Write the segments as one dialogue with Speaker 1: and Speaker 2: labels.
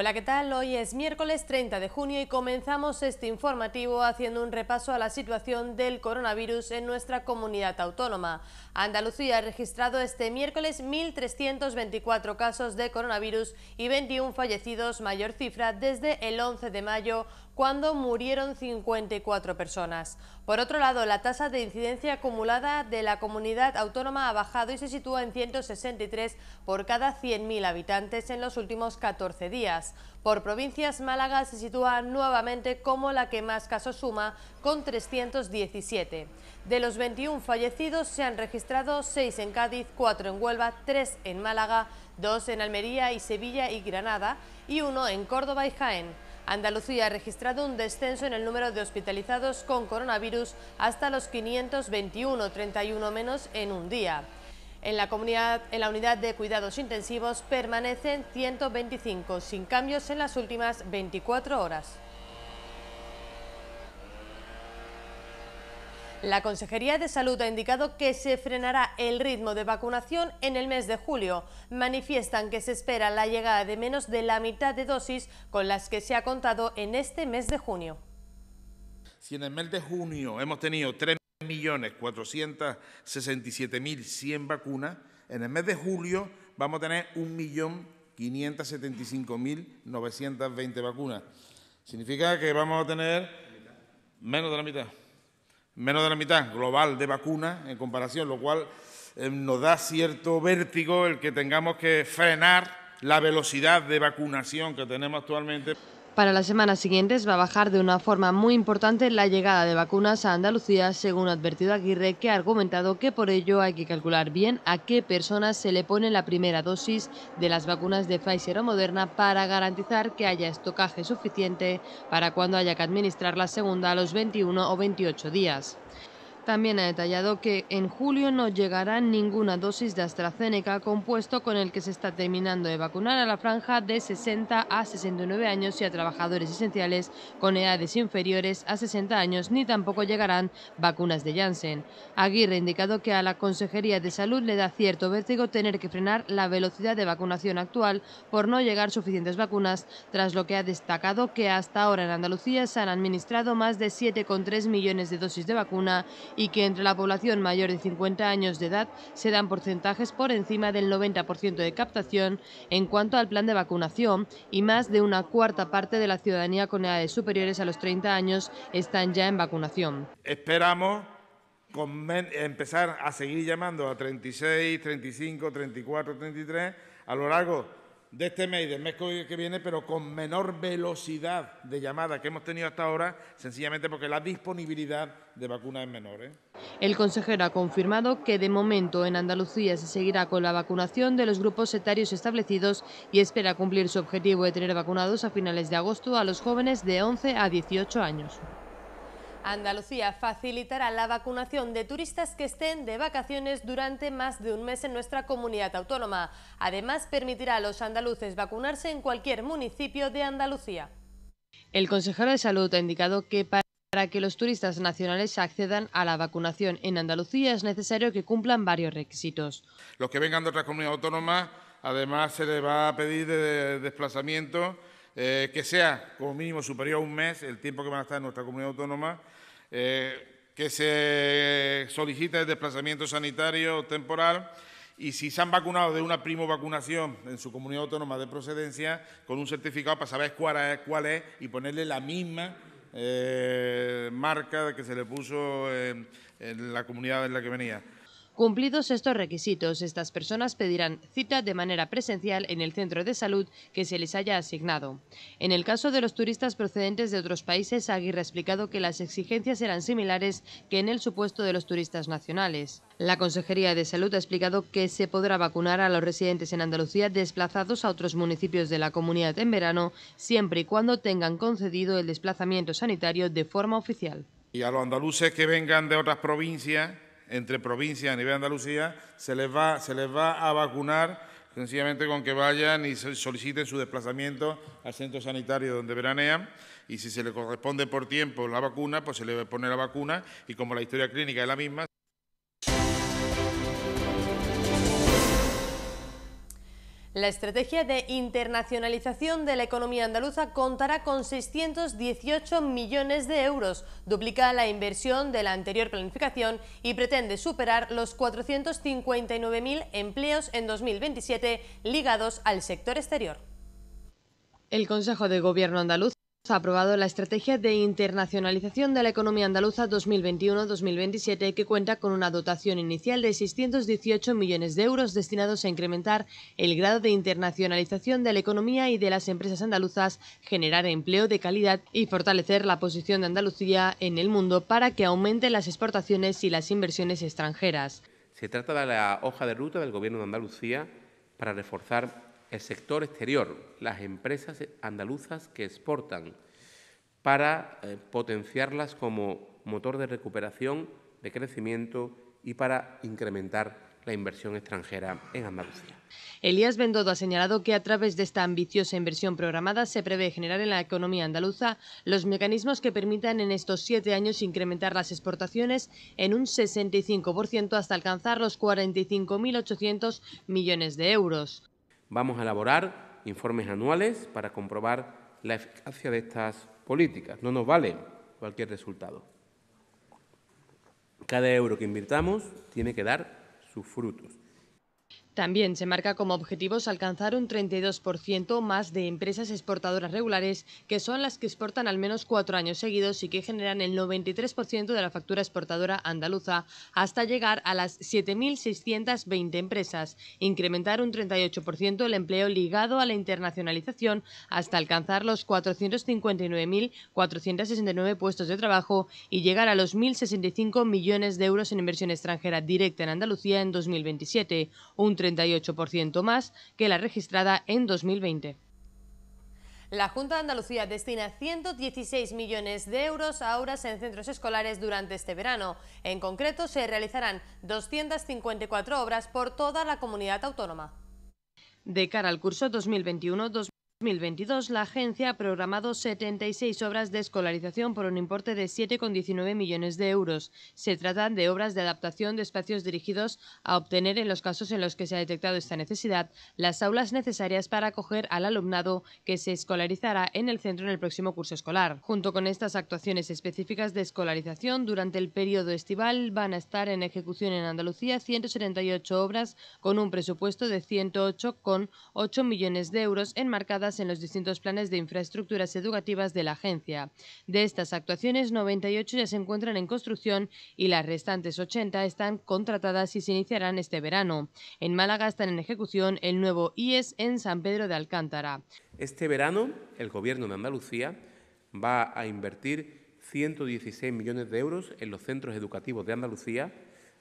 Speaker 1: Hola, ¿qué tal? Hoy es miércoles 30 de junio y comenzamos este informativo haciendo un repaso a la situación del coronavirus en nuestra comunidad autónoma. Andalucía ha registrado este miércoles 1.324 casos de coronavirus y 21 fallecidos, mayor cifra desde el 11 de mayo, cuando murieron 54 personas. Por otro lado, la tasa de incidencia acumulada de la comunidad autónoma ha bajado y se sitúa en 163 por cada 100.000 habitantes en los últimos 14 días. Por provincias, Málaga se sitúa nuevamente como la que más casos suma, con 317. De los 21 fallecidos se han registrado 6 en Cádiz, 4 en Huelva, 3 en Málaga, 2 en Almería y Sevilla y Granada y 1 en Córdoba y Jaén. Andalucía ha registrado un descenso en el número de hospitalizados con coronavirus hasta los 521, 31 menos en un día. En la, comunidad, en la unidad de cuidados intensivos permanecen 125, sin cambios en las últimas 24 horas. La Consejería de Salud ha indicado que se frenará el ritmo de vacunación en el mes de julio. Manifiestan que se espera la llegada de menos de la mitad de dosis con las que se ha contado en este mes de junio.
Speaker 2: Si en el mes de junio hemos tenido 3.467.100 vacunas, en el mes de julio vamos a tener 1.575.920 vacunas. Significa que vamos a tener menos de la mitad menos de la mitad global de vacunas en comparación, lo cual eh, nos da cierto vértigo el que tengamos que frenar la velocidad de vacunación que tenemos actualmente.
Speaker 1: Para las semanas siguientes va a bajar de una forma muy importante la llegada de vacunas a Andalucía, según ha advertido Aguirre, que ha argumentado que por ello hay que calcular bien a qué personas se le pone la primera dosis de las vacunas de Pfizer o Moderna para garantizar que haya estocaje suficiente para cuando haya que administrar la segunda a los 21 o 28 días. También ha detallado que en julio no llegará ninguna dosis de AstraZeneca, compuesto con el que se está terminando de vacunar a la franja de 60 a 69 años y a trabajadores esenciales con edades inferiores a 60 años, ni tampoco llegarán vacunas de Janssen. Aguirre ha indicado que a la Consejería de Salud le da cierto vértigo tener que frenar la velocidad de vacunación actual por no llegar suficientes vacunas, tras lo que ha destacado que hasta ahora en Andalucía se han administrado más de 7,3 millones de dosis de vacuna y que entre la población mayor de 50 años de edad se dan porcentajes por encima del 90% de captación en cuanto al plan de vacunación y más de una cuarta parte de la ciudadanía con edades superiores a los 30 años están ya en vacunación.
Speaker 2: Esperamos empezar a seguir llamando a 36, 35, 34, 33 a lo largo de este mes y del mes que viene, pero con menor velocidad de llamada que hemos tenido hasta ahora, sencillamente porque la disponibilidad de vacunas es menor. ¿eh?
Speaker 1: El consejero ha confirmado que de momento en Andalucía se seguirá con la vacunación de los grupos etarios establecidos y espera cumplir su objetivo de tener vacunados a finales de agosto a los jóvenes de 11 a 18 años. Andalucía facilitará la vacunación de turistas que estén de vacaciones durante más de un mes en nuestra comunidad autónoma. Además, permitirá a los andaluces vacunarse en cualquier municipio de Andalucía. El consejero de Salud ha indicado que para que los turistas nacionales accedan a la vacunación en Andalucía es necesario que cumplan varios requisitos.
Speaker 2: Los que vengan de otras comunidades autónomas, además, se les va a pedir de desplazamiento eh, que sea como mínimo superior a un mes el tiempo que van a estar en nuestra comunidad autónoma, eh, que se solicite el desplazamiento sanitario temporal y si se han vacunado de una primo vacunación en su comunidad autónoma de procedencia, con un certificado para saber cuál es, cuál es y ponerle la misma eh, marca que se le puso en la comunidad en la que venía.
Speaker 1: Cumplidos estos requisitos, estas personas pedirán cita de manera presencial en el centro de salud que se les haya asignado. En el caso de los turistas procedentes de otros países, Aguirre ha explicado que las exigencias eran similares que en el supuesto de los turistas nacionales. La Consejería de Salud ha explicado que se podrá vacunar a los residentes en Andalucía desplazados a otros municipios de la comunidad en verano, siempre y cuando tengan concedido el desplazamiento sanitario de forma oficial.
Speaker 2: Y a los andaluces que vengan de otras provincias entre provincias a nivel de Andalucía, se les va, se les va a vacunar sencillamente con que vayan y soliciten su desplazamiento al centro sanitario donde veranean y si se les corresponde por tiempo la vacuna, pues se le poner la vacuna y como la historia clínica es la misma,
Speaker 1: La estrategia de internacionalización de la economía andaluza contará con 618 millones de euros, duplica la inversión de la anterior planificación y pretende superar los 459.000 empleos en 2027 ligados al sector exterior. El Consejo de Gobierno andaluz ha aprobado la Estrategia de Internacionalización de la Economía Andaluza 2021-2027 que cuenta con una dotación inicial de 618 millones de euros destinados a incrementar el grado de internacionalización de la economía y de las empresas andaluzas, generar empleo de calidad y fortalecer la posición de Andalucía en el mundo para que aumenten las exportaciones y las inversiones extranjeras.
Speaker 3: Se trata de la hoja de ruta del Gobierno de Andalucía para reforzar el sector exterior, las empresas andaluzas que exportan, para eh, potenciarlas como motor de recuperación, de crecimiento y para incrementar la inversión extranjera en Andalucía.
Speaker 1: Elías Bendodo ha señalado que a través de esta ambiciosa inversión programada se prevé generar en la economía andaluza los mecanismos que permitan en estos siete años incrementar las exportaciones en un 65% hasta alcanzar los 45.800 millones de euros.
Speaker 3: Vamos a elaborar informes anuales para comprobar la eficacia de estas políticas. No nos vale cualquier resultado. Cada euro que invirtamos tiene que dar sus frutos.
Speaker 1: También se marca como objetivos alcanzar un 32% más de empresas exportadoras regulares, que son las que exportan al menos cuatro años seguidos y que generan el 93% de la factura exportadora andaluza, hasta llegar a las 7.620 empresas, incrementar un 38% el empleo ligado a la internacionalización hasta alcanzar los 459.469 puestos de trabajo y llegar a los 1.065 millones de euros en inversión extranjera directa en Andalucía en 2027, un 38% más que la registrada en 2020. La Junta de Andalucía destina 116 millones de euros a obras en centros escolares durante este verano. En concreto, se realizarán 254 obras por toda la comunidad autónoma. De cara al curso 2021 2022, la agencia ha programado 76 obras de escolarización por un importe de 7,19 millones de euros. Se tratan de obras de adaptación de espacios dirigidos a obtener, en los casos en los que se ha detectado esta necesidad, las aulas necesarias para acoger al alumnado que se escolarizará en el centro en el próximo curso escolar. Junto con estas actuaciones específicas de escolarización, durante el periodo estival van a estar en ejecución en Andalucía 178 obras con un presupuesto de 108,8 millones de euros enmarcadas en los distintos planes de infraestructuras educativas de la agencia. De estas actuaciones, 98 ya se encuentran en construcción y las restantes 80 están contratadas y se iniciarán este verano. En Málaga están en ejecución el nuevo IES en San Pedro de Alcántara. Este
Speaker 3: verano, el Gobierno de Andalucía va a invertir 116 millones de euros en los centros educativos de Andalucía,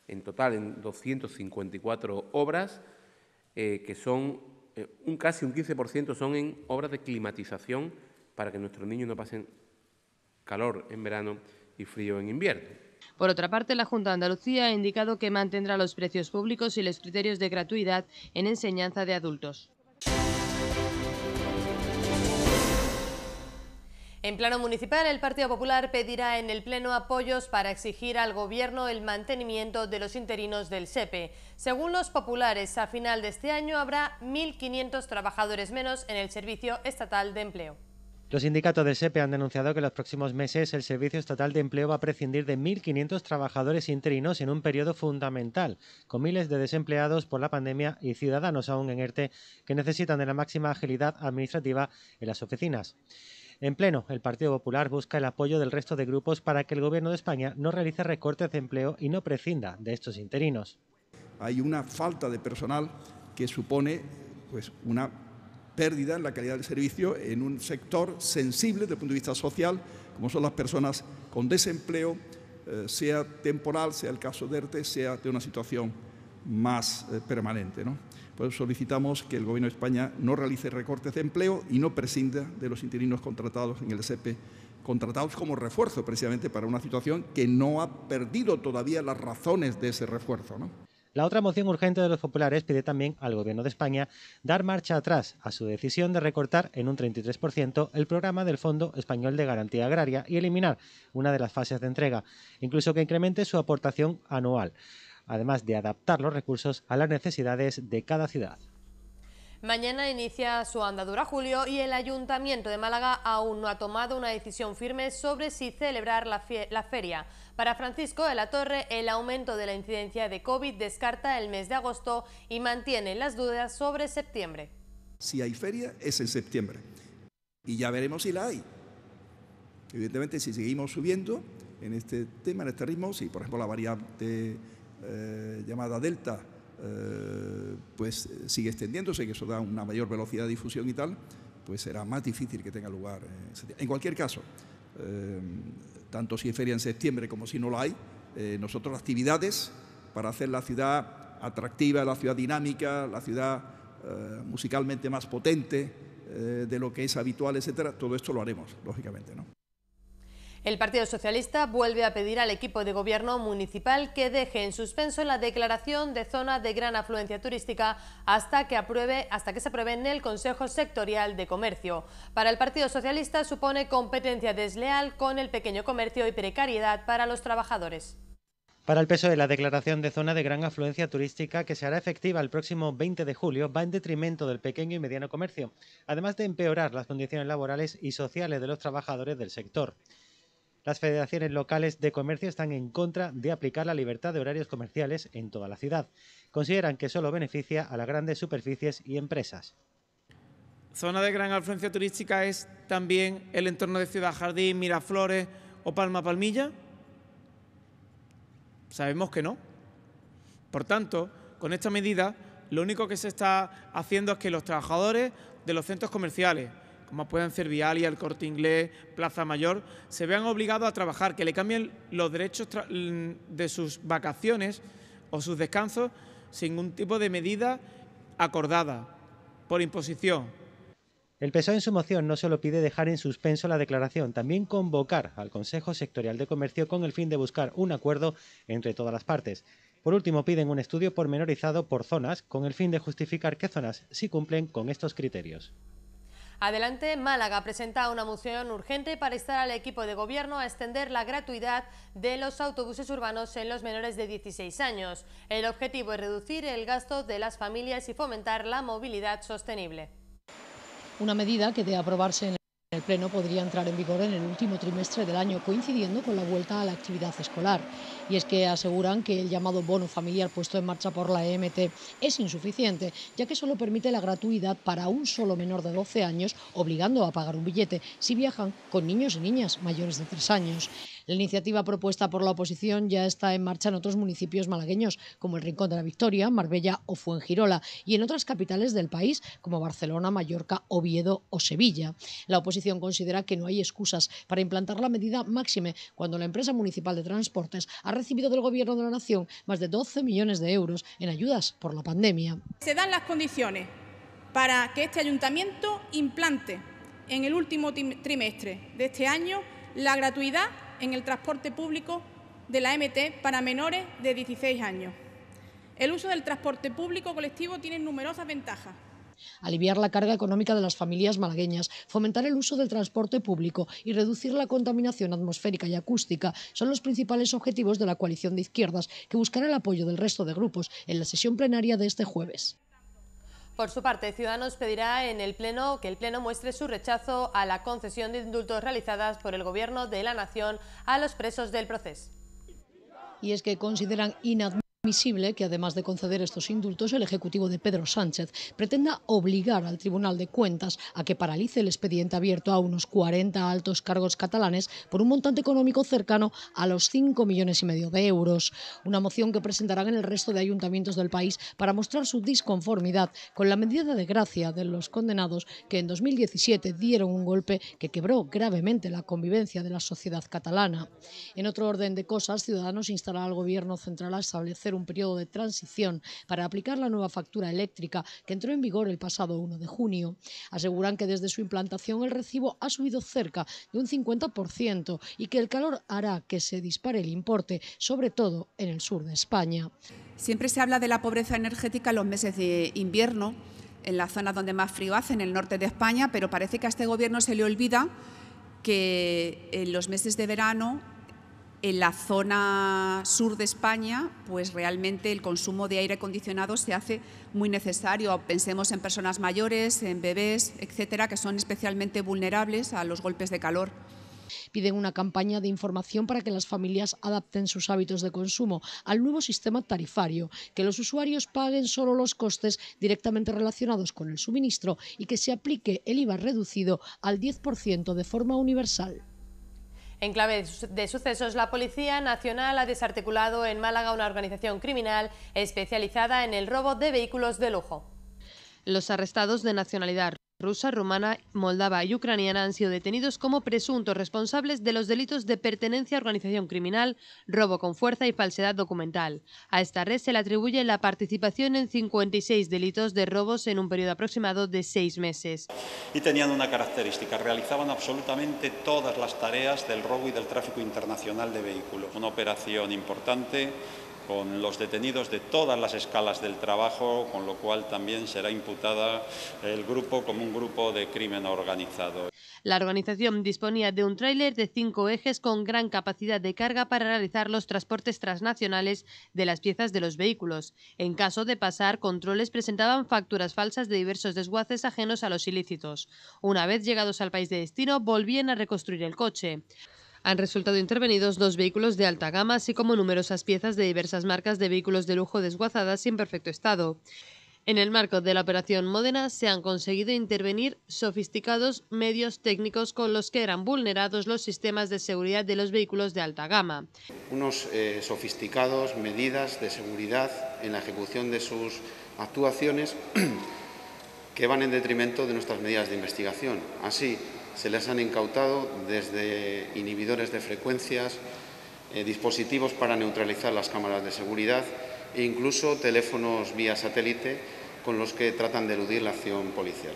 Speaker 3: en total en 254 obras eh, que son eh, un casi un 15% son en obras de climatización para que nuestros niños no pasen calor en verano y frío
Speaker 1: en invierno. Por otra parte, la Junta de Andalucía ha indicado que mantendrá los precios públicos y los criterios de gratuidad en enseñanza de adultos. En plano municipal, el Partido Popular pedirá en el Pleno apoyos para exigir al Gobierno el mantenimiento de los interinos del SEPE. Según los populares, a final de este año habrá 1.500 trabajadores menos en el Servicio Estatal de Empleo.
Speaker 4: Los sindicatos del SEPE han denunciado que en los próximos meses el Servicio Estatal de Empleo va a prescindir de 1.500 trabajadores interinos en un periodo fundamental, con miles de desempleados por la pandemia y ciudadanos aún en ERTE que necesitan de la máxima agilidad administrativa en las oficinas. En pleno, el Partido Popular busca el apoyo del resto de grupos para que el Gobierno de España no realice recortes de empleo y no prescinda de estos interinos.
Speaker 5: Hay una falta de personal que supone pues, una pérdida en la calidad del servicio en un sector sensible desde el punto de vista social, como son las personas con desempleo, eh, sea temporal, sea el caso de ERTE, sea de una situación más eh, permanente. ¿no? solicitamos que el Gobierno de España no realice recortes de empleo y no prescinda de los interinos contratados en el SEPE, contratados como refuerzo precisamente para una situación que no ha perdido todavía las razones de ese refuerzo. ¿no?
Speaker 4: La otra moción urgente de los populares pide también al Gobierno de España dar marcha atrás a su decisión de recortar en un 33% el programa del Fondo Español de Garantía Agraria y eliminar una de las fases de entrega, incluso que incremente su aportación anual además de adaptar los recursos a las necesidades de cada ciudad.
Speaker 1: Mañana inicia su andadura Julio y el Ayuntamiento de Málaga aún no ha tomado una decisión firme sobre si celebrar la, feria. Para Francisco de la Torre, el aumento de la incidencia de COVID descarta el mes de agosto y mantiene las dudas sobre septiembre.
Speaker 5: Si hay feria es en septiembre y ya veremos si la hay. Evidentemente, si seguimos subiendo en este tema, en este ritmo, si por ejemplo la variante eh, llamada delta eh, pues sigue extendiéndose, que eso da una mayor velocidad de difusión y tal, pues será más difícil que tenga lugar. En cualquier caso, eh, tanto si es feria en septiembre como si no la hay, nosotros actividades para hacer la ciudad atractiva, la ciudad dinámica, la ciudad musicalmente más potente de lo que es habitual, etcétera, todo esto lo haremos, lógicamente. ¿no?
Speaker 1: El Partido Socialista vuelve a pedir al equipo de gobierno municipal que deje en suspenso la declaración de zona de gran afluencia turística hasta que, apruebe, hasta que se apruebe en el Consejo Sectorial de Comercio. Para el Partido Socialista supone competencia desleal con el pequeño comercio y precariedad para los trabajadores.
Speaker 4: Para el peso de la declaración de zona de gran afluencia turística que se hará efectiva el próximo 20 de julio va en detrimento del pequeño y mediano comercio, además de empeorar las condiciones laborales y sociales de los trabajadores del sector. Las federaciones locales de comercio están en contra de aplicar la libertad de horarios comerciales en toda la ciudad. Consideran que solo beneficia a las grandes superficies y empresas.
Speaker 3: Zona de gran afluencia turística es también el entorno de Ciudad Jardín, Miraflores o Palma Palmilla. Sabemos que no. Por tanto, con esta medida, lo único que se está haciendo es que los trabajadores de los centros comerciales, como pueden ser Vial y el Corte Inglés, Plaza Mayor, se vean obligados a trabajar, que le cambien los derechos mm, de sus vacaciones o sus descansos sin ningún tipo de medida acordada, por imposición.
Speaker 4: El PSOE en su moción no solo pide dejar en suspenso la declaración, también convocar al Consejo Sectorial de Comercio con el fin de buscar un acuerdo entre todas las partes. Por último, piden un estudio pormenorizado por zonas con el fin de justificar qué zonas sí cumplen con estos criterios.
Speaker 1: Adelante, Málaga presenta una moción urgente para instar al equipo de gobierno a extender la gratuidad de los autobuses urbanos en los menores de 16 años. El objetivo es reducir el gasto de las familias y fomentar la movilidad sostenible.
Speaker 6: Una medida que debe aprobarse el Pleno podría entrar en vigor en el último trimestre del año, coincidiendo con la vuelta a la actividad escolar. Y es que aseguran que el llamado bono familiar puesto en marcha por la EMT es insuficiente, ya que solo permite la gratuidad para un solo menor de 12 años, obligando a pagar un billete si viajan con niños y niñas mayores de 3 años. La iniciativa propuesta por la oposición ya está en marcha en otros municipios malagueños, como el Rincón de la Victoria, Marbella o Fuengirola, y en otras capitales del país, como Barcelona, Mallorca, Oviedo o Sevilla. La oposición considera que no hay excusas para implantar la medida máxime cuando la empresa municipal de transportes ha recibido del Gobierno de la Nación más de 12 millones de euros en ayudas por la pandemia. Se dan las condiciones para que este ayuntamiento implante en el último trimestre de este año la gratuidad en el transporte público de la MT para menores de 16 años. El uso del transporte público colectivo tiene numerosas ventajas aliviar la carga económica de las familias malagueñas, fomentar el uso del transporte público y reducir la contaminación atmosférica y acústica son los principales objetivos de la coalición de izquierdas, que buscará el apoyo del resto de grupos en la sesión plenaria de este jueves.
Speaker 1: Por su parte, Ciudadanos pedirá en el Pleno que el Pleno muestre su rechazo a la concesión de indultos realizadas por el Gobierno de la Nación a los presos del
Speaker 6: proceso. Y es que consideran inadmisible visible que además de conceder estos indultos, el Ejecutivo de Pedro Sánchez pretenda obligar al Tribunal de Cuentas a que paralice el expediente abierto a unos 40 altos cargos catalanes por un montante económico cercano a los 5 millones y medio de euros. Una moción que presentarán en el resto de ayuntamientos del país para mostrar su disconformidad con la medida de gracia de los condenados que en 2017 dieron un golpe que quebró gravemente la convivencia de la sociedad catalana. En otro orden de cosas, Ciudadanos instará al Gobierno central a establecer un periodo de transición para aplicar la nueva factura eléctrica que entró en vigor el pasado 1 de junio. Aseguran que desde su implantación el recibo ha subido cerca de un 50% y que el calor hará que se dispare el importe, sobre todo en el sur de España. Siempre se habla de la pobreza energética
Speaker 1: en los meses de invierno, en la zona donde más frío hace, en el norte de España, pero parece que a este gobierno se le olvida que en los meses de verano en
Speaker 6: la zona sur de España, pues realmente el consumo de aire acondicionado se hace muy necesario. Pensemos en personas mayores, en bebés, etcétera, que son especialmente vulnerables a los golpes de calor. Piden una campaña de información para que las familias adapten sus hábitos de consumo al nuevo sistema tarifario, que los usuarios paguen solo los costes directamente relacionados con el suministro y que se aplique el IVA reducido al 10% de forma universal.
Speaker 1: En clave de sucesos, la Policía Nacional ha desarticulado en Málaga una organización criminal especializada en el robo de vehículos de lujo. Los arrestados de nacionalidad rusa, rumana, moldava y ucraniana han sido detenidos como presuntos responsables de los delitos de pertenencia a organización criminal, robo con fuerza y falsedad documental. A esta red se le atribuye la participación en 56 delitos de robos en un periodo aproximado de seis meses.
Speaker 4: Y tenían una característica, realizaban absolutamente todas las tareas del robo y del tráfico internacional de vehículos. Una operación importante con los detenidos de todas las escalas del trabajo,
Speaker 3: con lo cual también será imputada el grupo como un grupo de crimen organizado.
Speaker 1: La organización disponía de un tráiler de cinco ejes con gran capacidad de carga para realizar los transportes transnacionales de las piezas de los vehículos. En caso de pasar controles, presentaban facturas falsas de diversos desguaces ajenos a los ilícitos. Una vez llegados al país de destino, volvían a reconstruir el coche. Han resultado intervenidos dos vehículos de alta gama, así como numerosas piezas de diversas marcas de vehículos de lujo desguazadas y en perfecto estado. En el marco de la operación Módena se han conseguido intervenir sofisticados medios técnicos con los que eran vulnerados los sistemas de seguridad de los vehículos de alta gama.
Speaker 3: Unos eh, sofisticados medidas de seguridad en la ejecución de sus actuaciones que van en detrimento de nuestras medidas de investigación. Así, se les han incautado desde inhibidores de frecuencias, eh, dispositivos para neutralizar las cámaras de seguridad e incluso teléfonos vía satélite con los que tratan de eludir la acción policial.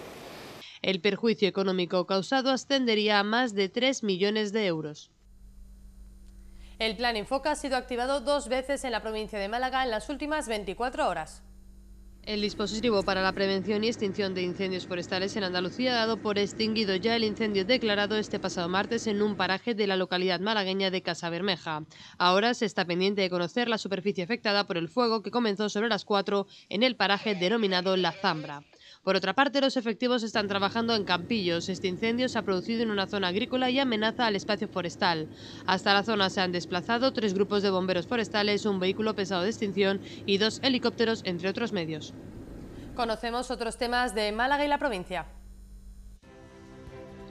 Speaker 1: El perjuicio económico causado ascendería a más de 3 millones de euros. El plan Enfoca ha sido activado dos veces en la provincia de Málaga en las últimas 24 horas. El dispositivo para la prevención y extinción de incendios forestales en Andalucía ha dado por extinguido ya el incendio declarado este pasado martes en un paraje de la localidad malagueña de Casa Bermeja. Ahora se está pendiente de conocer la superficie afectada por el fuego que comenzó sobre las 4 en el paraje denominado La Zambra. Por otra parte, los efectivos están trabajando en Campillos. Este incendio se ha producido en una zona agrícola y amenaza al espacio forestal. Hasta la zona se han desplazado tres grupos de bomberos forestales, un vehículo pesado de extinción y dos helicópteros, entre otros medios. Conocemos otros temas de Málaga y la provincia.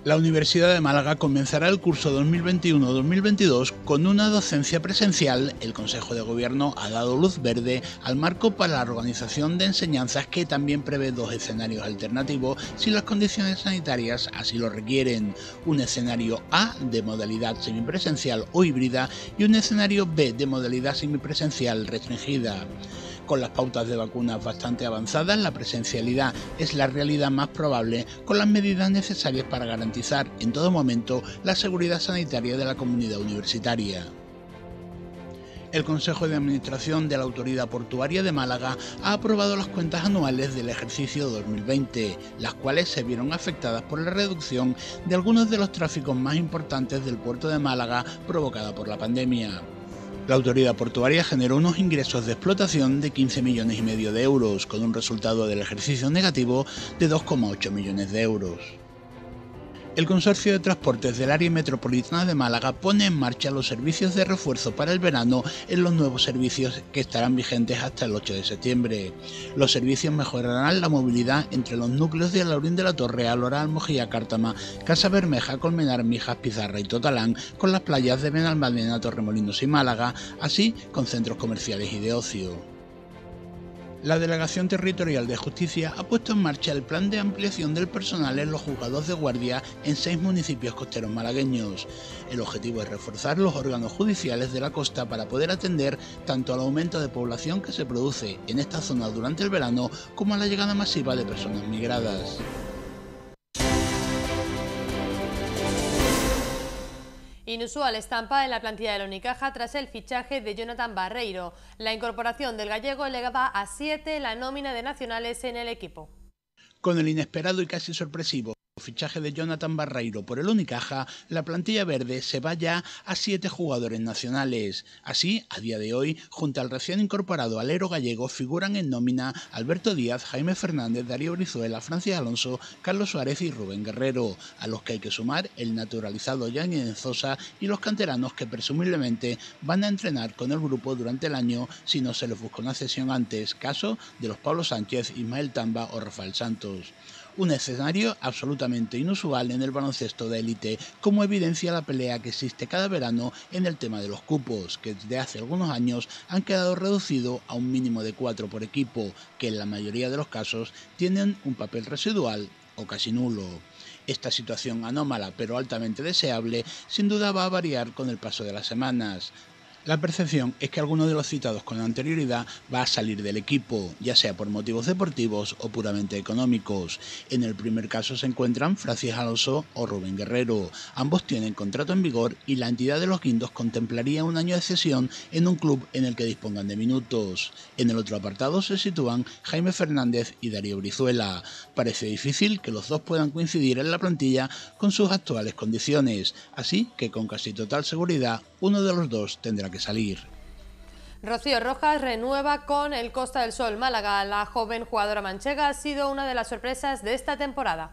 Speaker 7: La Universidad de Málaga comenzará el curso 2021-2022 con una docencia presencial. El Consejo de Gobierno ha dado luz verde al marco para la organización de enseñanzas que también prevé dos escenarios alternativos si las condiciones sanitarias así lo requieren. Un escenario A de modalidad semipresencial o híbrida y un escenario B de modalidad semipresencial restringida con las pautas de vacunas bastante avanzadas, la presencialidad es la realidad más probable con las medidas necesarias para garantizar en todo momento la seguridad sanitaria de la comunidad universitaria. El Consejo de Administración de la Autoridad Portuaria de Málaga ha aprobado las cuentas anuales del ejercicio 2020, las cuales se vieron afectadas por la reducción de algunos de los tráficos más importantes del puerto de Málaga provocada por la pandemia. La autoridad portuaria generó unos ingresos de explotación de 15 millones y medio de euros, con un resultado del ejercicio negativo de 2,8 millones de euros el Consorcio de Transportes del Área Metropolitana de Málaga pone en marcha los servicios de refuerzo para el verano en los nuevos servicios que estarán vigentes hasta el 8 de septiembre. Los servicios mejorarán la movilidad entre los núcleos de Alaurín de la Torre, Aloral, Mojía, Cártama, Casa Bermeja, Colmenar, Mijas, Pizarra y Totalán, con las playas de Benalmádena, Torremolinos y Málaga, así con centros comerciales y de ocio. La Delegación Territorial de Justicia ha puesto en marcha el plan de ampliación del personal en los juzgados de guardia en seis municipios costeros malagueños. El objetivo es reforzar los órganos judiciales de la costa para poder atender tanto al aumento de población que se produce en esta zona durante el verano como a la llegada masiva de personas migradas.
Speaker 1: Inusual estampa en la plantilla de la Unicaja tras el fichaje de Jonathan Barreiro. La incorporación del gallego elevaba a 7 la nómina de nacionales en el equipo.
Speaker 7: Con el inesperado y casi sorpresivo fichaje de Jonathan Barreiro por el Unicaja, la plantilla verde se va ya a siete jugadores nacionales. Así, a día de hoy, junto al recién incorporado alero gallego figuran en nómina Alberto Díaz, Jaime Fernández, Darío Brizuela, Francis Alonso, Carlos Suárez y Rubén Guerrero, a los que hay que sumar el naturalizado Yanni Enzosa y los canteranos que presumiblemente van a entrenar con el grupo durante el año si no se les buscó una sesión antes, caso de los Pablo Sánchez, Ismael Tamba o Rafael Santos un escenario absolutamente inusual en el baloncesto de élite, como evidencia la pelea que existe cada verano en el tema de los cupos, que desde hace algunos años han quedado reducido a un mínimo de cuatro por equipo, que en la mayoría de los casos tienen un papel residual o casi nulo. Esta situación anómala pero altamente deseable sin duda va a variar con el paso de las semanas, la percepción es que alguno de los citados con anterioridad va a salir del equipo, ya sea por motivos deportivos o puramente económicos. En el primer caso se encuentran Francis Alonso o Rubén Guerrero. Ambos tienen contrato en vigor y la entidad de los guindos contemplaría un año de cesión en un club en el que dispongan de minutos. En el otro apartado se sitúan Jaime Fernández y Darío Brizuela. Parece difícil que los dos puedan coincidir en la plantilla con sus actuales condiciones, así que con casi total seguridad uno de los dos tendrá que salir.
Speaker 1: Rocío Rojas renueva con el Costa del Sol Málaga. La joven jugadora manchega ha sido una de las sorpresas de esta temporada.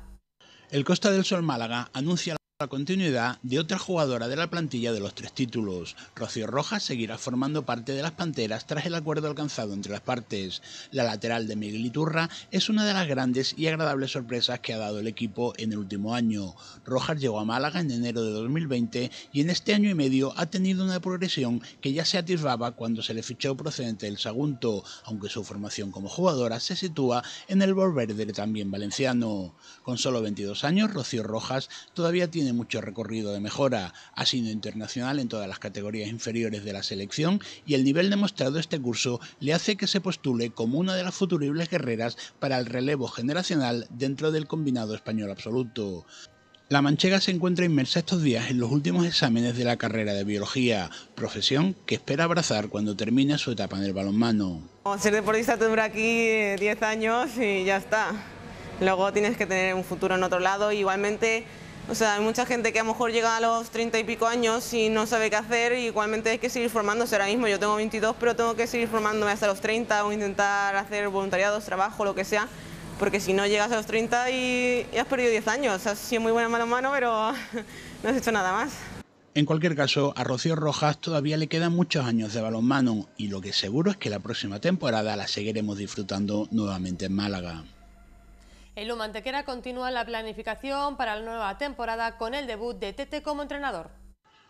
Speaker 7: El Costa del Sol Málaga anuncia la continuidad de otra jugadora de la plantilla de los tres títulos. Rocío Rojas seguirá formando parte de las Panteras tras el acuerdo alcanzado entre las partes. La lateral de Miguel Iturra es una de las grandes y agradables sorpresas que ha dado el equipo en el último año. Rojas llegó a Málaga en enero de 2020 y en este año y medio ha tenido una progresión que ya se atisbaba cuando se le fichó procedente del Sagunto, aunque su formación como jugadora se sitúa en el Volverde también valenciano. Con solo 22 años, Rocío Rojas todavía tiene mucho recorrido de mejora, ha sido internacional en todas las categorías inferiores de la selección y el nivel demostrado este curso le hace que se postule como una de las futuribles guerreras para el relevo generacional dentro del combinado español absoluto. La manchega se encuentra inmersa estos días en los últimos exámenes de la carrera de biología, profesión que espera abrazar cuando termine su etapa en el balonmano.
Speaker 3: Ser deportista te dura aquí 10 eh, años y ya está. Luego tienes que tener un futuro en otro lado. Igualmente o sea, hay mucha gente que a lo mejor llega a los 30 y pico años y no sabe qué hacer y igualmente hay que seguir formándose ahora mismo. Yo tengo 22, pero tengo que seguir formándome hasta los 30 o intentar hacer voluntariados, trabajo, lo que sea, porque si no llegas a los 30 y, has perdido 10 años. has sido muy buena mano mano, pero no has hecho nada más.
Speaker 7: En cualquier caso, a Rocío Rojas todavía le quedan muchos años de balonmano y lo que seguro es que la próxima temporada la seguiremos disfrutando nuevamente en Málaga.
Speaker 1: El lo Mantequera continúa la planificación para la nueva temporada con el debut de Tete como entrenador.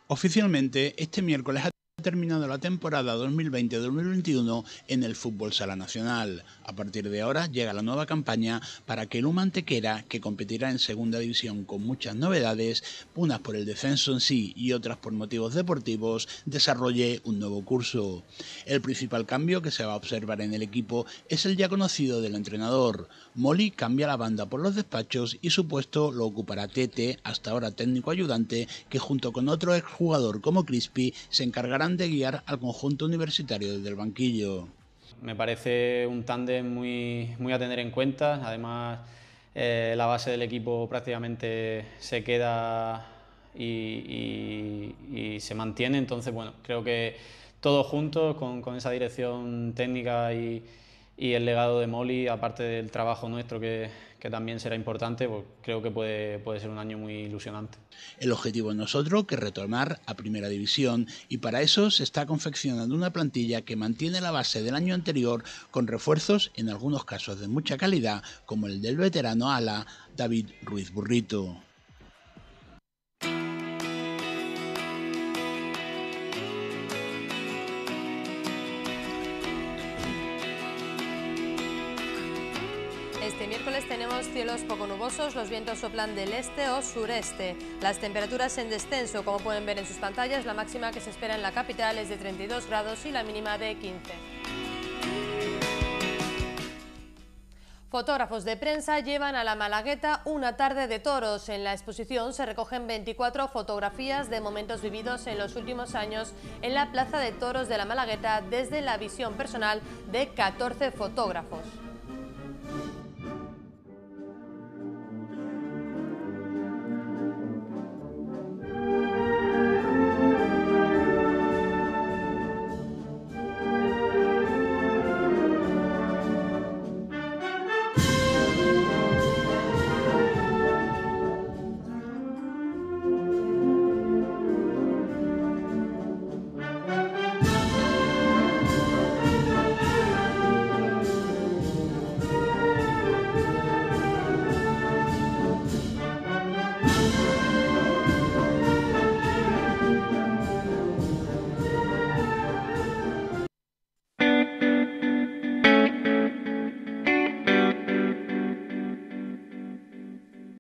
Speaker 7: Oficialmente, este miércoles terminado la temporada 2020-2021 en el fútbol sala nacional. A partir de ahora llega la nueva campaña para que el Humantequera, que competirá en segunda división con muchas novedades, unas por el descenso en sí y otras por motivos deportivos, desarrolle un nuevo curso. El principal cambio que se va a observar en el equipo es el ya conocido del entrenador. Molly cambia la banda por los despachos y su puesto lo ocupará Tete, hasta ahora técnico ayudante, que junto con otro exjugador como Crispy se encargará de guiar al conjunto universitario desde el banquillo.
Speaker 3: Me parece un tándem muy, muy a tener en cuenta, además eh, la base del equipo prácticamente se queda y, y, se mantiene, entonces bueno, creo que todos juntos con, con esa dirección técnica y, y el legado de Molly, aparte del trabajo nuestro que, que también será importante, porque creo que puede, ser un año muy ilusionante.
Speaker 7: El objetivo de nosotros que retornar a Primera División y para eso se está confeccionando una plantilla que mantiene la base del año anterior con refuerzos en algunos casos de mucha calidad, como el del veterano ala David Ruiz Burrito.
Speaker 1: cielos poco nubosos, los vientos soplan del este o sureste. Las temperaturas en descenso, como pueden ver en sus pantallas, la máxima que se espera en la capital es de 32 grados y la mínima de 15. Fotógrafos de prensa llevan a la Malagueta una tarde de toros. En la exposición se recogen 24 fotografías de momentos vividos en los últimos años en la Plaza de Toros de la Malagueta desde la visión personal de 14 fotógrafos.